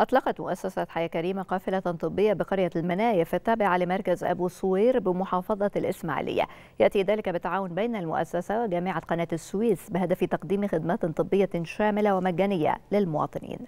أطلقت مؤسسة حياة كريمة قافلة طبية بقرية المنايف التابعة لمركز أبو صوير بمحافظة الإسماعيلية يأتي ذلك بالتعاون بين المؤسسة وجامعة قناة السويس بهدف تقديم خدمات طبية شاملة ومجانية للمواطنين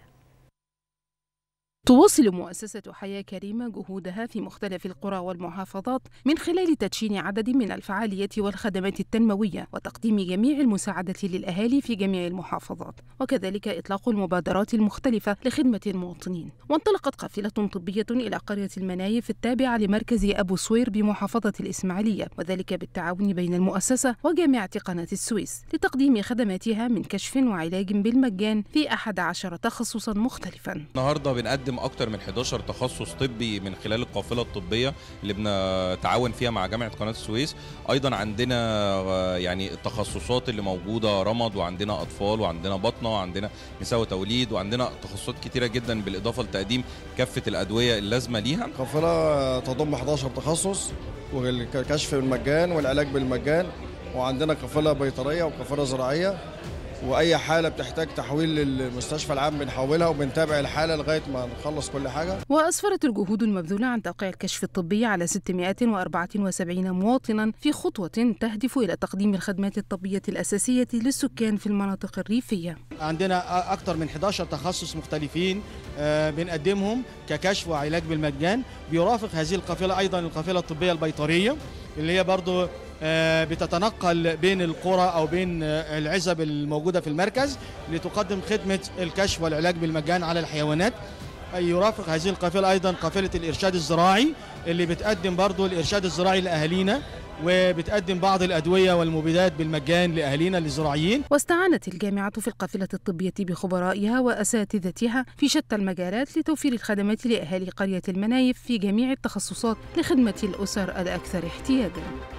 تواصل مؤسسة حياة كريمة جهودها في مختلف القرى والمحافظات من خلال تدشين عدد من الفعاليات والخدمات التنموية وتقديم جميع المساعدة للأهالي في جميع المحافظات وكذلك إطلاق المبادرات المختلفة لخدمة المواطنين وانطلقت قافلة طبية إلى قرية المنايف التابعة لمركز أبو سوير بمحافظة الإسماعيلية وذلك بالتعاون بين المؤسسة وجامعة قناة السويس لتقديم خدماتها من كشف وعلاج بالمجان في أحد عشر تخصصا مختلفا النهاردة بنقدم بنقدم اكتر من 11 تخصص طبي من خلال القافله الطبيه اللي بنتعاون فيها مع جامعه قناه السويس ايضا عندنا آه، يعني التخصصات اللي موجوده رمض وعندنا اطفال وعندنا بطنه وعندنا نساء وتوليد وعندنا تخصصات كتيره جدا بالاضافه لتقديم كافه الادويه اللازمه ليها القافله تضم 11 تخصص والكشف بالمجان والعلاج بالمجان وعندنا قافله بيطريه وقافله زراعيه واي حاله بتحتاج تحويل للمستشفى العام بنحولها وبنتابع الحاله لغايه ما نخلص كل حاجه واسفرت الجهود المبذوله عن توقيع الكشف الطبي على 674 مواطنا في خطوه تهدف الى تقديم الخدمات الطبيه الاساسيه للسكان في المناطق الريفيه عندنا اكثر من 11 تخصص مختلفين آه، بنقدمهم ككشف وعلاج بالمجان بيرافق هذه القافله ايضا القافله الطبيه البيطريه اللي هي برضو آه، بتتنقل بين القرى او بين آه، العزب الموجوده في المركز لتقدم خدمه الكشف والعلاج بالمجان على الحيوانات يرافق هذه القافله ايضا قافله الارشاد الزراعي اللي بتقدم برضو الارشاد الزراعي لاهالينا وبتقدم بعض الأدوية والمبيدات بالمجان لأهالينا الزراعيين واستعانت الجامعة في القافلة الطبية بخبرائها وأساتذتها في شتى المجالات لتوفير الخدمات لأهالي قرية المنايف في جميع التخصصات لخدمة الأسر الأكثر احتياجاً